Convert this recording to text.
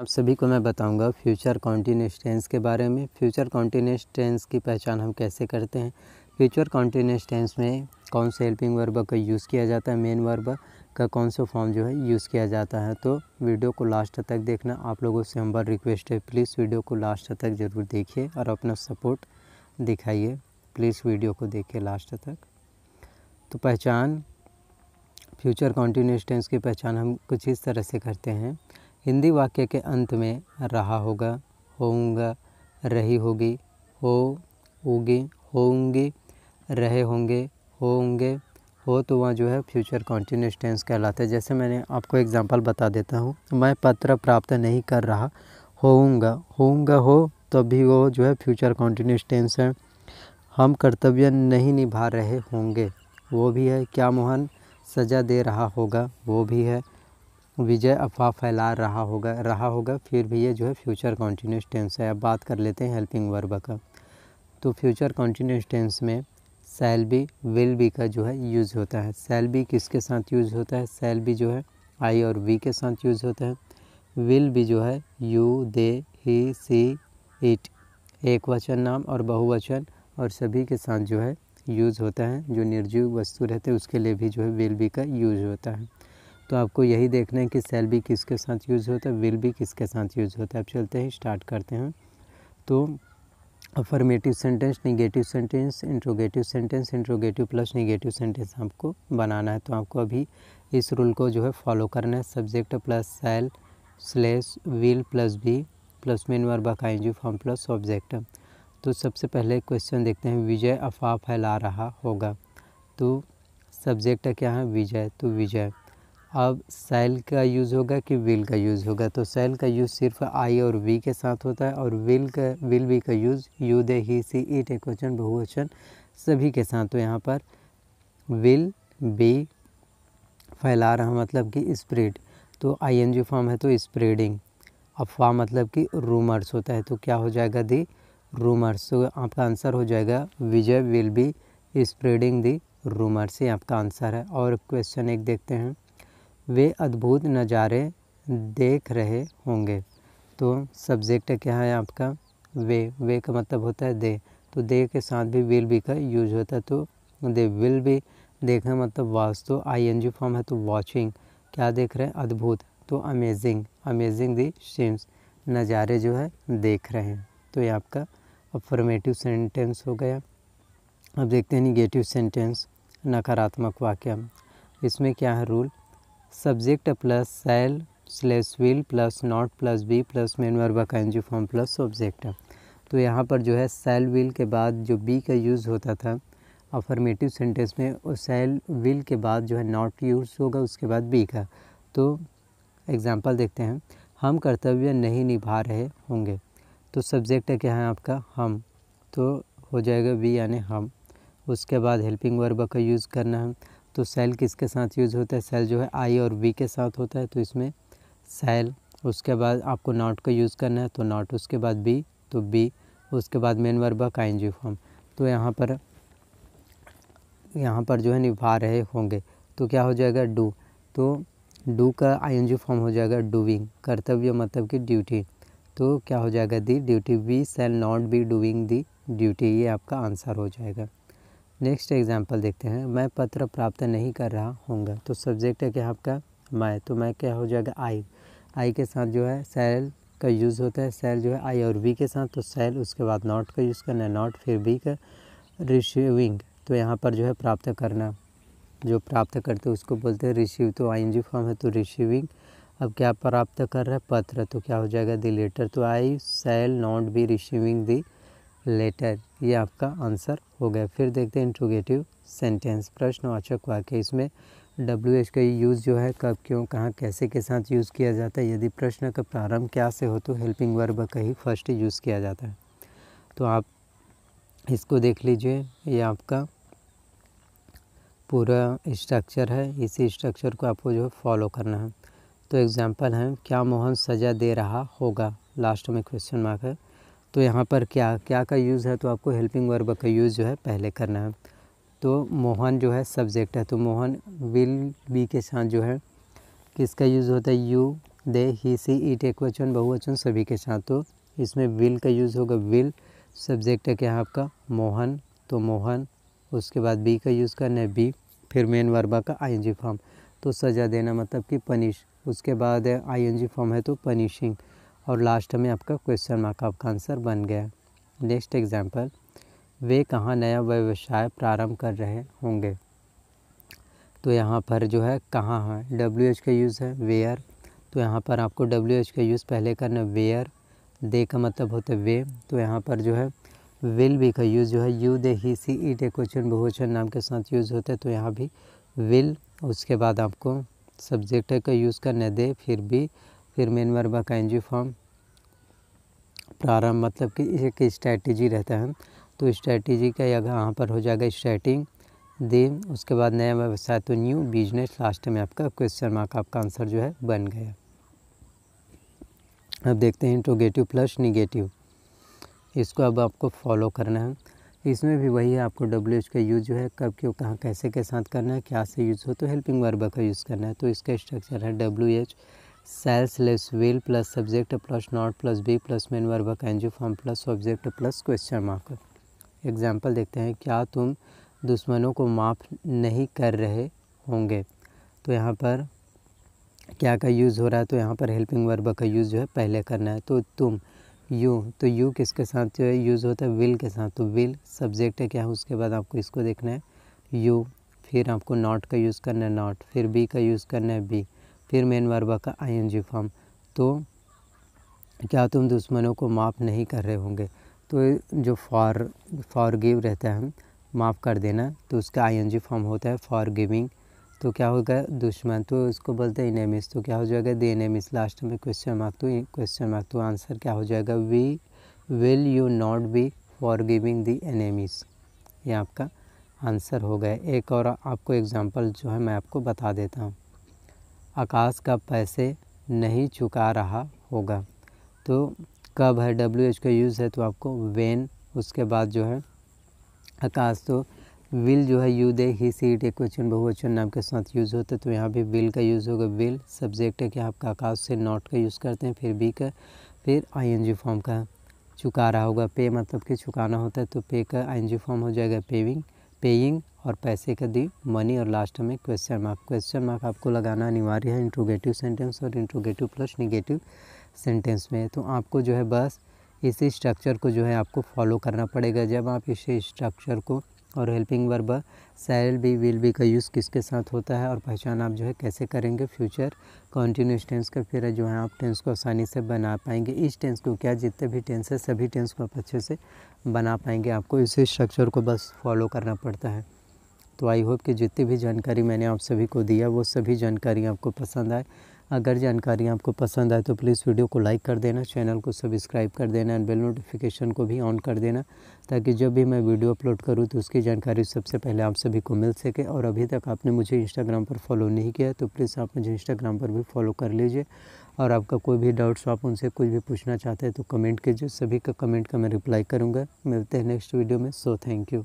आप सभी को मैं बताऊंगा फ्यूचर कॉन्टीन्यूस टेंस के बारे में फ्यूचर कॉन्टीन्यूस टेंस की पहचान हम कैसे करते हैं फ्यूचर कॉन्टीन्यूस टेंस में कौन से हेल्पिंग वर्ब का यूज़ किया जाता है मेन वर्ब का कौन सा फॉर्म जो है यूज़ किया जाता है तो वीडियो को लास्ट तक देखना आप लोगों से हम बार रिक्वेस्ट है प्लीज़ वीडियो को लास्ट तक ज़रूर देखिए और अपना सपोर्ट दिखाइए प्लीज़ वीडियो को देखिए लास्ट तक तो पहचान फ्यूचर कॉन्टीन्यूस टेंस की पहचान हम कुछ इस तरह से करते हैं हिंदी वाक्य के अंत में रहा होगा होऊंगा रही होगी हो होगी होंगी रहे होंगे होंगे हो तो वह जो है फ्यूचर कॉन्टीन्यूस टेंस कहलाते जैसे मैंने आपको एग्जांपल बता देता हूँ मैं पत्र प्राप्त नहीं कर रहा होऊंगा होऊंगा हो तो भी वो जो है फ्यूचर कॉन्टीन्यूस टेंस है हम कर्तव्य नहीं निभा रहे होंगे वो भी है क्या मोहन सज़ा दे रहा होगा वो भी है विजय अफवाह फैला रहा होगा रहा होगा फिर भी ये जो है फ्यूचर कॉन्टीन्यूस टेंस है अब बात कर लेते हैं हेल्पिंग वर्ब का तो फ्यूचर कॉन्टीन्यूस टेंस में सेल बी विल बी का जो है यूज़ होता है सेल बी किसके साथ यूज़ होता है सेल बी जो है आई और वी के साथ यूज़ होता है विल भी जो है you they he she it एक वचन नाम और बहुवचन और सभी के साथ जो है यूज़ होता है जो निर्जीव वस्तु रहते हैं उसके लिए भी जो है विल बी का यूज़ होता है तो आपको यही देखना है कि सेल भी किसके साथ यूज़ होता है विल भी किसके साथ यूज़ होता है अब चलते हैं स्टार्ट करते हैं तो affirmative sentence negative sentence interrogative sentence interrogative plus negative sentence आपको बनाना है तो आपको अभी इस रूल को जो है फॉलो करना है subject plus shall slash will plus be plus main verb काइंजू फॉर्म प्लस ऑब्जेक्ट तो सबसे पहले क्वेश्चन देखते हैं विजय अफवाह फैला रहा होगा तो सब्जेक्ट क्या है विजय तो विजय अब सेल का यूज़ होगा कि विल का यूज़ होगा तो सेल का यूज़ सिर्फ आई और वी के साथ होता है और विल का विल वी का use you they he she it बहु बहुवचन सभी के साथ तो यहाँ पर विल बी फैला रहा मतलब कि स्प्रेड तो आई एन जी फॉर्म है तो स्प्रेडिंग अफवाह मतलब कि रूमर्स होता है तो क्या हो जाएगा दी रूमर्स तो आपका आंसर हो जाएगा Vijay will be spreading the rumours ये आपका आंसर है और क्वेश्चन एक देखते हैं वे अद्भुत नज़ारे देख रहे होंगे तो सब्जेक्ट क्या है आपका वे वे का मतलब होता है दे तो दे के साथ भी विल बी का यूज होता है तो दे विल बी देखना मतलब वाच तो आई एन जी फॉर्म है तो वॉचिंग क्या देख रहे हैं अद्भुत तो अमेजिंग अमेजिंग दी सीन्स नज़ारे जो है देख रहे हैं तो ये आपका अफर्मेटिव सेंटेंस हो गया अब देखते हैं निगेटिव सेंटेंस नकारात्मक वाक्य इसमें क्या है rule subject plus shall slash will plus not plus be plus main verb का एनजी फॉर्म प्लस ऑब्जेक्ट तो यहाँ पर जो है सेल विल के बाद जो बी का यूज़ होता था अफर्मेटिव सेंटेंस में और सेल विल के बाद जो है नॉट यूज़ होगा उसके बाद बी का तो एग्ज़ाम्पल देखते हैं हम कर्तव्य नहीं निभा रहे होंगे तो सब्जेक्ट क्या है आपका हम तो हो जाएगा बी यानी हम उसके बाद हेल्पिंग वर्ब का यूज़ करना है तो सेल किसके साथ यूज़ होता है सेल जो है आई और वी के साथ होता है तो इसमें सेल उसके बाद आपको नॉट का यूज़ करना है तो नॉट उसके बाद बी तो बी उसके बाद मेन वर्ब का एन फॉर्म तो यहाँ पर यहाँ पर जो है निभा रहे होंगे तो क्या हो जाएगा डू तो डू का आई फॉर्म हो जाएगा डूइंग कर्तव्य मतलब कि ड्यूटी तो क्या हो जाएगा the duty we shall not be doing the duty ये आपका आंसर हो जाएगा नेक्स्ट एग्जाम्पल देखते हैं मैं पत्र प्राप्त नहीं कर रहा हूँ तो सब्जेक्ट है क्या आपका मैं तो मैं क्या हो जाएगा आई आई के साथ जो है सेल का यूज़ होता है सेल जो है आई और वी के साथ तो सेल उसके बाद नॉट का यूज़ करना है नॉट फिर वी का रिसीविंग तो यहाँ पर जो है प्राप्त करना जो प्राप्त करते हैं उसको बोलते हैं रिसीव तो आई फॉर्म है तो रिसीविंग अब क्या प्राप्त कर रहा है पत्र तो क्या हो जाएगा दी लेटर तो I shall not be receiving the letter ये आपका आंसर हो गया फिर देखते हैं इंट्रोगेटिव सेंटेंस प्रश्नवाचक वाक्य इसमें डब्ल्यू एच का यूज़ जो है कब क्यों कहाँ कैसे के साथ यूज़ किया जाता है यदि प्रश्न का प्रारंभ क्या से हो तो हेल्पिंग वर्ब का ही फर्स्ट यूज़ किया जाता है तो आप इसको देख लीजिए ये आपका पूरा स्ट्रक्चर है इसी स्ट्रक्चर को आपको जो है फॉलो करना है तो एग्जाम्पल है क्या मोहन सज़ा दे रहा होगा लास्ट में क्वेश्चन मार्क है तो यहाँ पर क्या क्या का यूज़ है तो आपको हेल्पिंग वर्ब का यूज़ जो है पहले करना है तो मोहन जो है सब्जेक्ट है तो मोहन विल बी के साथ जो है किसका यूज़ होता है you they he she it एक वचन बहुवचन सभी के साथ तो इसमें विल का यूज़ होगा विल सब्जेक्ट है क्या आपका मोहन तो मोहन उसके बाद बी का यूज़ करना है बी फिर मेन वर्बा का जी फॉर्म तो सज़ा देना मतलब कि पनिश उसके बाद जी फॉर्म है तो पनिशिंग और लास्ट में आपका क्वेश्चन मार्क आपका आंसर बन गया नेक्स्ट एग्जाम्पल वे कहाँ नया व्यवसाय प्रारंभ कर रहे होंगे तो यहाँ पर जो है कहाँ है डब्ल्यू एच का यूज़ है वेयर तो यहाँ पर आपको डब्ल्यू एच का यूज़ पहले करना वेयर दे का मतलब होता है वे तो यहाँ पर जो है विल भी का यूज़ जो है you they he C eat A question बहुवचन नाम के साथ यूज़ होता है तो यहाँ भी विल उसके बाद आपको सब्जेक्ट का यूज़ करने दे फिर भी फिर मेन वर्बा का एनजी फॉर्म प्रारंभ मतलब कि एक स्ट्रैटेजी रहता है तो स्ट्रैटेजी का यहाँ पर हो जाएगा स्टार्टिंग दे उसके बाद नया व्यवसाय तो न्यू बिजनेस लास्ट में आपका क्वेश्चन मार्क आपका आंसर जो है बन गया अब देखते हैं इंट्रोगेटिव प्लस निगेटिव इसको अब आपको फॉलो करना है इसमें भी वही है आपको डब्ल्यू एच का यूज़ जो है कब क्यों कहाँ कैसे के साथ करना है क्या से यूज़ हो तो हेल्पिंग वर्ब का यूज़ करना है तो इसका स्ट्रक्चर है W H shall slash will plus subject plus not plus be plus main verb कैंजू form plus subject plus question mark example देखते हैं क्या तुम दुश्मनों को माफ़ नहीं कर रहे होंगे तो यहाँ पर क्या का यूज़ हो रहा है तो यहाँ पर हेल्पिंग वर्ब का यूज़ जो है पहले करना है तो तुम यू तो यू किसके साथ जो है यूज़ होता है विल के साथ तो विल सब्जेक्ट है क्या है उसके बाद आपको इसको देखना है यू फिर आपको नॉट का यूज़ करना है नॉट फिर बी का यूज़ करना है बी फिर मेन वर्बा का आई फॉर्म तो क्या तुम दुश्मनों को माफ़ नहीं कर रहे होंगे तो जो फॉर फॉर गिव रहता है माफ़ कर देना तो उसका आई फॉर्म होता है फॉर गिविंग तो क्या होगा दुश्मन तो इसको बोलते हैं इनेमिस तो क्या हो जाएगा दे इनेमिस लास्ट में क्वेश्चन मार्क तो क्वेश्चन मार्क तो आंसर क्या हो जाएगा we will you not be forgiving the enemies ये आपका आंसर हो गया एक और आपको एग्ज़ाम्पल जो है मैं आपको बता देता हूँ आकाश का पैसे नहीं चुका रहा होगा तो कब है डब्ल्यू एच का यूज़ है तो आपको वेन उसके बाद जो है आकाश तो विल जो है यू दे ही सीट एक क्वेश्चन बहुवचन नाम के साथ यूज़ होता है तो यहाँ भी विल का यूज़ होगा विल सब्जेक्ट है कि आपका आकाश से नॉट का यूज़ करते हैं फिर बी का फिर आईएनजी फॉर्म का चुका रहा होगा पे मतलब कि चुकाना होता है तो पे का आईएनजी फॉर्म हो जाएगा पेविंग पेइंग और पैसे का दी मनी और लास्ट में क्वेश्चन मार्क क्वेश्चन मार्क आपको लगाना अनिवार्य है इंट्रोगेटिव सेंटेंस और इंट्रोगेटिव प्लस निगेटिव सेंटेंस में तो आपको जो है बस इसी स्ट्रक्चर को जो है आपको फॉलो करना पड़ेगा जब आप इसी स्ट्रक्चर को और helping verb shall be will be का यूज़ किसके साथ होता है और पहचान आप जो है कैसे करेंगे फ्यूचर कॉन्टीन्यूस टेंस का फिर जो है आप टेंस को आसानी से बना पाएंगे इस टेंस को क्या जितने भी टेंस है सभी टेंस को आप अच्छे से बना पाएंगे आपको इसी स्ट्रक्चर को बस फॉलो करना पड़ता है तो आई होप कि जितनी भी जानकारी मैंने आप सभी को दिया वो सभी जानकारी आपको पसंद आए अगर जानकारी आपको पसंद आए तो प्लीज़ वीडियो को लाइक कर देना चैनल को सब्सक्राइब कर देना एंड बेल नोटिफिकेशन को भी ऑन कर देना ताकि जब भी मैं वीडियो अपलोड करूँ तो उसकी जानकारी सबसे पहले आप सभी को मिल सके और अभी तक आपने मुझे इंस्टाग्राम पर फॉलो नहीं किया तो प्लीज़ आप मुझे इंस्टाग्राम पर भी फॉलो कर लीजिए और आपका कोई भी डाउट्स आप उनसे कुछ भी पूछना चाहते हैं तो कमेंट कीजिए सभी का कमेंट का मैं रिप्लाई करूँगा मिलते हैं नेक्स्ट वीडियो में सो थैंक यू